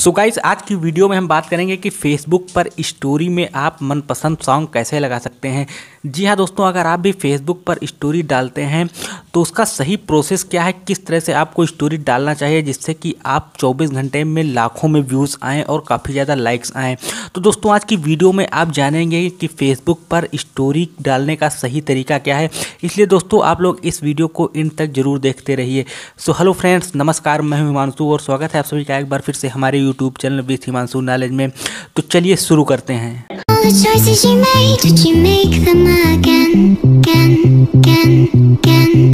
सो so guys आज की video में हम बात करेंगे कि फेसबुक पर स्टोरी में आप मनपसंद सॉन्ग कैसे लगा सकते हैं जी हाँ दोस्तों अगर आप भी फेसबुक पर स्टोरी डालते हैं तो उसका सही प्रोसेस क्या है किस तरह से आपको स्टोरी डालना चाहिए जिससे कि आप 24 घंटे में लाखों में व्यूज़ आएँ और काफ़ी ज़्यादा लाइक्स आएँ तो दोस्तों आज की वीडियो में आप जानेंगे कि फेसबुक पर स्टोरी डालने का सही तरीका क्या है इसलिए दोस्तों आप लोग इस वीडियो को इन तक ज़रूर देखते रहिए सो हेलो फ्रेंड्स नमस्कार मैं हूँ हिमांशु और स्वागत है आप सभी का एक बार फिर से हमारे YouTube channel with Himanshu knowledge में तो चलिए शुरू करते हैं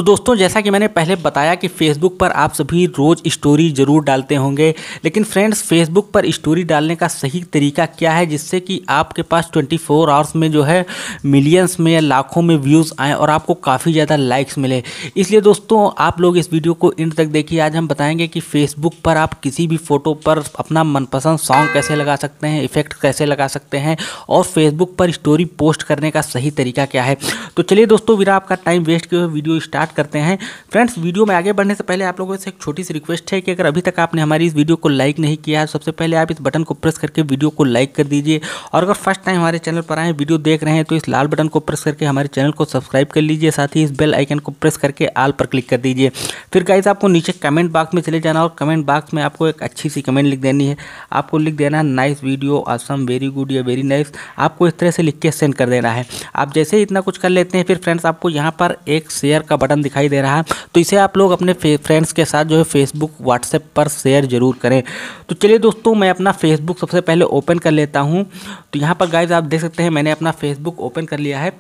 दोस्तों जैसा कि मैंने पहले बताया कि फेसबुक पर आप सभी रोज़ स्टोरी ज़रूर डालते होंगे लेकिन फ्रेंड्स फेसबुक पर स्टोरी डालने का सही तरीका क्या है जिससे कि आपके पास 24 फोर आवर्स में जो है मिलियंस में या लाखों में व्यूज़ आएँ और आपको काफ़ी ज़्यादा लाइक्स मिले इसलिए दोस्तों आप लोग इस वीडियो को इंड तक देखिए आज हम बताएँगे कि फेसबुक पर आप किसी भी फ़ोटो पर अपना मनपसंद सॉन्ग कैसे लगा सकते हैं इफ़ेक्ट कैसे लगा सकते हैं और फेसबुक पर स्टोरी पोस्ट करने का सही तरीका क्या है तो चलिए दोस्तों बिना आपका टाइम वेस्ट किए वीडियो स्टार्ट करते हैं फ्रेंड्स वीडियो में आगे बढ़ने से पहले आप लोगों से एक छोटी सी रिक्वेस्ट है कि अगर अभी तक आपने हमारी इस वीडियो को लाइक नहीं किया है सबसे पहले आप इस बटन को प्रेस करके वीडियो को लाइक कर दीजिए और अगर फर्स्ट टाइम हमारे चैनल पर आए वीडियो देख रहे हैं तो इस लाल बटन को प्रेस करके हमारे चैनल को सब्सक्राइब कर लीजिए साथ ही इस बेल आइकन को प्रेस करके आल पर क्लिक कर दीजिए फिर गाइज आपको नीचे कमेंट बॉक्स में चले जाना और कमेंट बॉक्स में आपको एक अच्छी सी कमेंट लिख देनी है आपको लिख देना nice video awesome very good या वेरी नाइस आपको इस तरह से लिख के सेंड कर देना है आप जैसे ही इतना कुछ कर लेते हैं फिर फ्रेंड्स आपको यहाँ पर एक शेयर का बटन दिखाई दे रहा है तो इसे आप लोग अपने फ्रेंड्स के साथ जो है फेसबुक व्हाट्सएप पर शेयर ज़रूर करें तो चलिए दोस्तों मैं अपना फेसबुक सबसे पहले ओपन कर लेता हूँ तो यहाँ पर गाइज आप देख सकते हैं मैंने अपना फेसबुक ओपन कर लिया है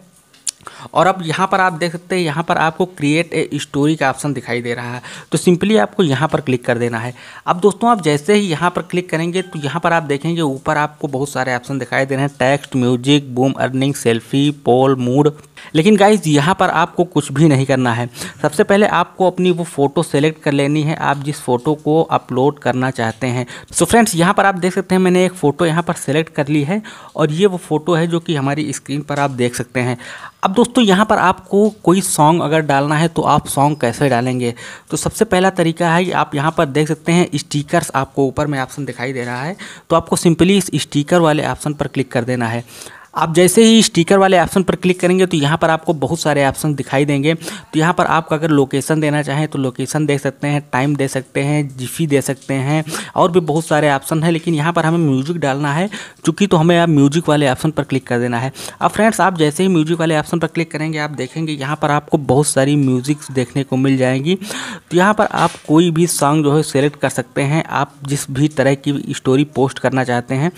और अब यहाँ पर आप देख सकते हैं यहाँ पर आपको क्रिएट ए स्टोरी का ऑप्शन दिखाई दे रहा है तो सिंपली आपको यहाँ पर क्लिक कर देना है अब दोस्तों आप जैसे ही यहाँ पर क्लिक करेंगे तो यहाँ पर आप देखेंगे ऊपर आपको बहुत सारे ऑप्शन दिखाई दे रहे हैं text music boom earning selfie poll mood लेकिन गाइज यहाँ पर आपको कुछ भी नहीं करना है सबसे पहले आपको अपनी वो फ़ोटो सेलेक्ट कर लेनी है आप जिस फ़ोटो को अपलोड करना चाहते हैं सो फ्रेंड्स यहाँ पर आप देख सकते हैं मैंने एक फ़ोटो यहाँ पर सेलेक्ट कर ली है और ये वो फ़ोटो है जो कि हमारी स्क्रीन पर आप देख सकते हैं अब दोस्तों यहाँ पर आपको कोई सॉन्ग अगर डालना है तो आप सॉन्ग कैसे डालेंगे तो सबसे पहला तरीका है कि आप यहाँ पर देख सकते हैं स्टिकर्स आपको ऊपर में ऑप्शन दिखाई दे रहा है तो आपको सिंपली इस स्टिकर वाले ऑप्शन पर क्लिक कर देना है आप जैसे ही स्टिकर वाले ऑप्शन पर क्लिक करेंगे तो यहाँ पर आपको बहुत सारे ऑप्शन दिखाई देंगे तो यहाँ पर आपको अगर लोकेशन देना चाहें तो लोकेशन दे सकते हैं टाइम दे सकते हैं जिफी दे सकते हैं और भी बहुत सारे ऑप्शन हैं लेकिन यहाँ पर हमें म्यूजिक डालना है चूँकि तो हमें आप म्यूजिक वाले ऑप्शन पर क्लिक कर देना है अब फ्रेंड्स आप जैसे ही म्यूजिक वाले ऑप्शन पर क्लिक करेंगे आप देखेंगे यहाँ पर आपको बहुत सारी म्यूजिक देखने को मिल जाएंगी तो यहाँ पर आप कोई भी सॉन्ग जो है सेलेक्ट कर सकते हैं आप जिस भी तरह की स्टोरी पोस्ट करना चाहते हैं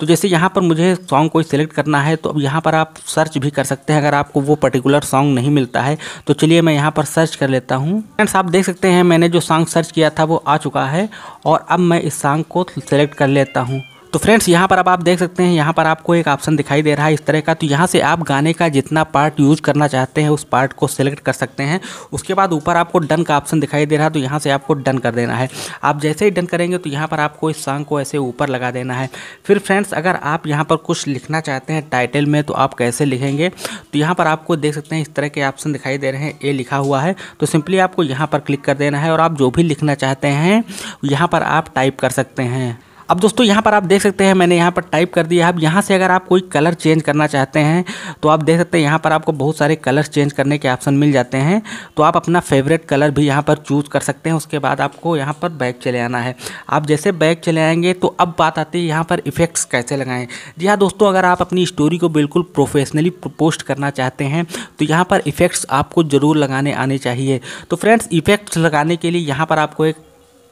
तो जैसे यहाँ पर मुझे सॉन्ग कोई सेलेक्ट करना है तो अब यहाँ पर आप सर्च भी कर सकते हैं अगर आपको वो पर्टिकुलर सॉन्ग नहीं मिलता है तो चलिए मैं यहाँ पर सर्च कर लेता हूँ फ्रेंड्स आप देख सकते हैं मैंने जो सॉन्ग सर्च किया था वो आ चुका है और अब मैं इस सॉन्ग को सेलेक्ट कर लेता हूँ तो फ्रेंड्स यहाँ पर अब आप देख सकते हैं यहाँ पर आपको एक ऑप्शन दिखाई दे रहा है इस तरह का तो यहाँ से आप गाने का जितना पार्ट यूज करना चाहते हैं उस पार्ट को सिलेक्ट कर सकते हैं उसके बाद ऊपर आपको डन का ऑप्शन दिखाई दे रहा है तो यहाँ से आपको डन कर देना है आप जैसे ही डन करेंगे तो यहाँ पर आपको इस सॉन्ग को ऐसे ऊपर लगा देना है फिर फ्रेंड्स अगर आप यहाँ पर कुछ लिखना चाहते हैं टाइटल में तो आप कैसे लिखेंगे तो यहाँ पर आपको देख सकते हैं इस तरह के ऑप्शन दिखाई दे रहे हैं ए लिखा हुआ है तो सिंपली आपको यहाँ पर क्लिक कर देना है और आप जो भी लिखना चाहते हैं यहाँ पर आप टाइप कर सकते हैं अब दोस्तों यहाँ पर आप देख सकते हैं मैंने यहाँ पर टाइप कर दिया अब यहाँ से अगर आप कोई कलर चेंज करना चाहते हैं तो आप देख सकते हैं यहाँ पर आपको बहुत सारे कलर्स चेंज करने के ऑप्शन मिल जाते हैं तो आप अपना फेवरेट कलर भी यहाँ पर चूज़ कर सकते हैं उसके बाद आपको यहाँ पर बैग चले आना है आप जैसे बैग चले आएंगे तो अब बात आती है यहाँ पर इफ़ेक्ट्स कैसे लगाएं जी हाँ दोस्तों अगर आप अपनी स्टोरी को बिल्कुल प्रोफेशनली पोस्ट करना चाहते हैं तो यहाँ पर इफ़ेक्ट्स आपको ज़रूर लगाने आने चाहिए तो फ्रेंड्स इफ़ेक्ट्स लगाने के लिए यहाँ पर आपको एक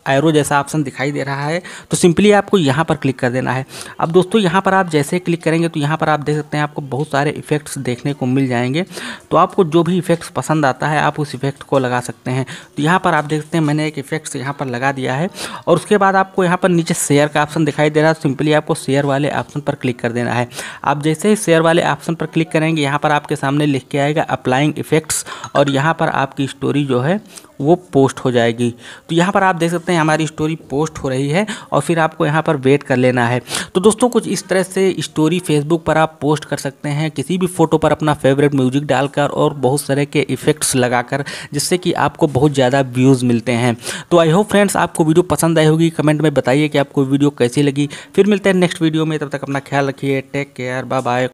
एरो जैसा ऑप्शन दिखाई दे रहा है तो सिंपली आपको यहाँ पर क्लिक कर देना है अब दोस्तों यहाँ पर आप जैसे क्लिक करेंगे तो यहाँ पर आप देख सकते हैं आपको बहुत सारे इफेक्ट्स देखने को मिल जाएंगे तो आपको जो भी इफेक्ट्स पसंद आता है आप उस इफेक्ट को लगा सकते हैं तो यहाँ पर आप देख सकते हैं मैंने एक इफेक्ट्स यहाँ पर लगा दिया है और उसके बाद आपको यहाँ पर नीचे शेयर का ऑप्शन दिखाई दे रहा है सिंपली तो आपको शेयर वाले ऑप्शन पर क्लिक कर देना है आप जैसे ही शेयर वाले ऑप्शन पर क्लिक करेंगे यहाँ पर आपके सामने लिख के आएगा अप्लाइंग इफेक्ट्स और यहाँ पर आपकी स्टोरी जो है वो पोस्ट हो जाएगी तो यहाँ पर आप देख सकते हैं हमारी स्टोरी पोस्ट हो रही है और फिर आपको यहाँ पर वेट कर लेना है तो दोस्तों कुछ इस तरह से स्टोरी फेसबुक पर आप पोस्ट कर सकते हैं किसी भी फ़ोटो पर अपना फेवरेट म्यूजिक डालकर और बहुत सारे के इफ़ेक्ट्स लगाकर जिससे कि आपको बहुत ज़्यादा व्यूज़ मिलते हैं तो आई होप फ्रेंड्स आपको वीडियो पसंद आई होगी कमेंट में बताइए कि आपको वीडियो कैसी लगी फिर मिलते हैं नेक्स्ट वीडियो में तब तक अपना ख्याल रखिए टेक केयर बाय बाय